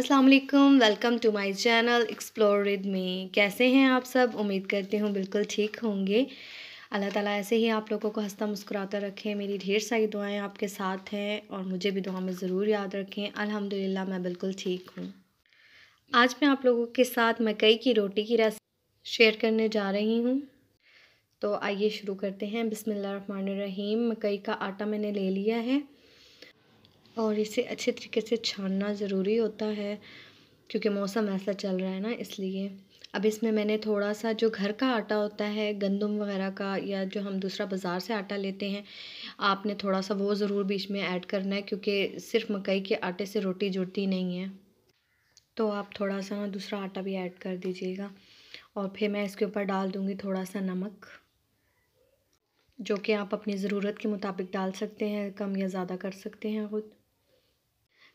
अस्सलाम वालेकुम welcome to my channel explore with me कैसे हैं आप सब उम्मीद करती हूँ बिल्कुल ठीक होंगे अल्लाह ताला ऐसे ही आप लोगों को हंसता मुस्कुराता रखें मेरी ढेर सारी दुआएं आपके साथ हैं और मुझे भी दुआ में ज़रूर याद रखें अल्हम्दुलिल्लाह मैं बिल्कुल ठीक हूँ आज मैं आप लोगों के साथ मकई की रोटी की रेसिपी शेयर करने जा रही हूँ तो आइए शुरू करते हैं बिसमीम मकई का आटा मैंने ले लिया है और इसे अच्छे तरीके से छानना ज़रूरी होता है क्योंकि मौसम ऐसा चल रहा है ना इसलिए अब इसमें मैंने थोड़ा सा जो घर का आटा होता है गंदम वगैरह का या जो हम दूसरा बाज़ार से आटा लेते हैं आपने थोड़ा सा वो ज़रूर बीच में ऐड करना है क्योंकि सिर्फ मकई के आटे से रोटी जुड़ती नहीं है तो आप थोड़ा सा ना दूसरा आटा भी ऐड कर दीजिएगा और फिर मैं इसके ऊपर डाल दूँगी थोड़ा सा नमक जो कि आप अपनी ज़रूरत के मुताबिक डाल सकते हैं कम या ज़्यादा कर सकते हैं खुद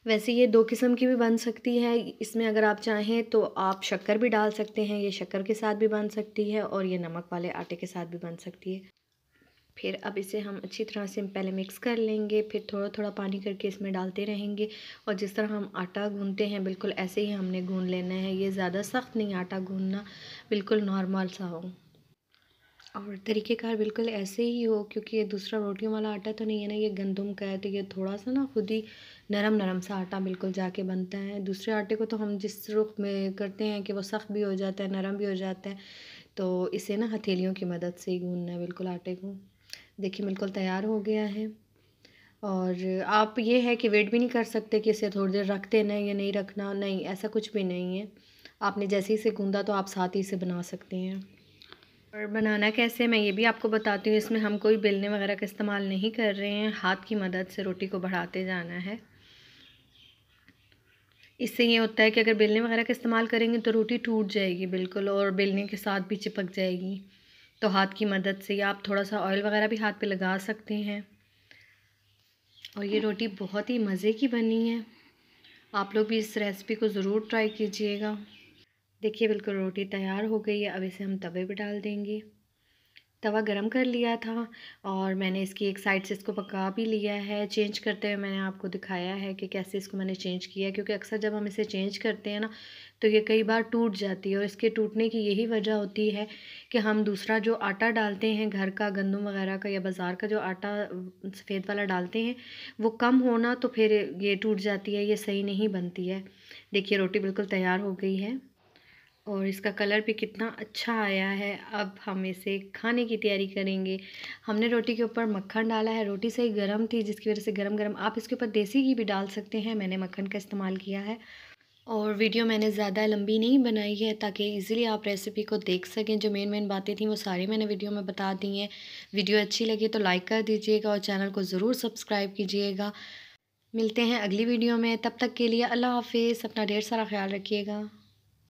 वैसे ये दो किस्म की भी बन सकती है इसमें अगर आप चाहें तो आप शक्कर भी डाल सकते हैं ये शक्कर के साथ भी बन सकती है और ये नमक वाले आटे के साथ भी बन सकती है फिर अब इसे हम अच्छी तरह से पहले मिक्स कर लेंगे फिर थोड़ा थोड़ा पानी करके इसमें डालते रहेंगे और जिस तरह हम आटा गूनते हैं बिल्कुल ऐसे ही हमने गून लेना है ये ज़्यादा सख्त नहीं आटा गूनना बिल्कुल नॉर्मल सा हो और तरीक़ेकार बिल्कुल ऐसे ही हो क्योंकि ये दूसरा रोटियों वाला आटा तो नहीं है ना ये गंदम का है तो ये थोड़ा सा ना खुद ही नरम नरम सा आटा बिल्कुल जाके बनता है दूसरे आटे को तो हम जिस रुख में करते हैं कि वो सख्त भी हो जाता है नरम भी हो जाता है तो इसे ना हथेलियों की मदद से ही गूंदना है बिल्कुल आटे को देखिए बिल्कुल तैयार हो गया है और आप ये है कि वेट भी नहीं कर सकते कि इसे थोड़ी देर रखते ना या नहीं रखना नहीं ऐसा कुछ भी नहीं है आपने जैसे ही इसे गूंदा तो आप साथ ही इसे बना सकते हैं और बनाना कैसे मैं ये भी आपको बताती हूँ इसमें हम कोई बेलने वगैरह का इस्तेमाल नहीं कर रहे हैं हाथ की मदद से रोटी को बढ़ाते जाना है इससे ये होता है कि अगर बेलने वगैरह का इस्तेमाल करेंगे तो रोटी टूट जाएगी बिल्कुल और बेलने के साथ भी चिपक जाएगी तो हाथ की मदद से आप थोड़ा सा ऑयल वगैरह भी हाथ पे लगा सकते हैं और ये रोटी बहुत ही मज़े की बनी है आप लोग भी इस रेसिपी को ज़रूर ट्राई कीजिएगा देखिए बिल्कुल रोटी तैयार हो गई है अब इसे हम तवे पर डाल देंगे तवा गरम कर लिया था और मैंने इसकी एक साइड से इसको पका भी लिया है चेंज करते हुए मैंने आपको दिखाया है कि कैसे इसको मैंने चेंज किया है क्योंकि अक्सर जब हम इसे चेंज करते हैं ना तो ये कई बार टूट जाती है और इसके टूटने की यही वजह होती है कि हम दूसरा जो आटा डालते हैं घर का गंदम वगैरह का या बाज़ार का जो आटा सफ़ेद वाला डालते हैं वो कम होना तो फिर ये टूट जाती है ये सही नहीं बनती है देखिए रोटी बिल्कुल तैयार हो गई है और इसका कलर भी कितना अच्छा आया है अब हम इसे खाने की तैयारी करेंगे हमने रोटी के ऊपर मक्खन डाला है रोटी सही गर्म थी जिसकी वजह से गर्म गर्म आप इसके ऊपर देसी घी भी डाल सकते हैं मैंने मक्खन का इस्तेमाल किया है और वीडियो मैंने ज़्यादा लंबी नहीं बनाई है ताकि इजीली आप रेसिपी को देख सकें जो मेन मेन बातें थी वो सारी मैंने वीडियो में बता दी हैं वीडियो अच्छी लगी तो लाइक कर दीजिएगा और चैनल को ज़रूर सब्सक्राइब कीजिएगा मिलते हैं अगली वीडियो में तब तक के लिए अल्लाह हाफिज़ अपना ढेर सारा ख्याल रखिएगा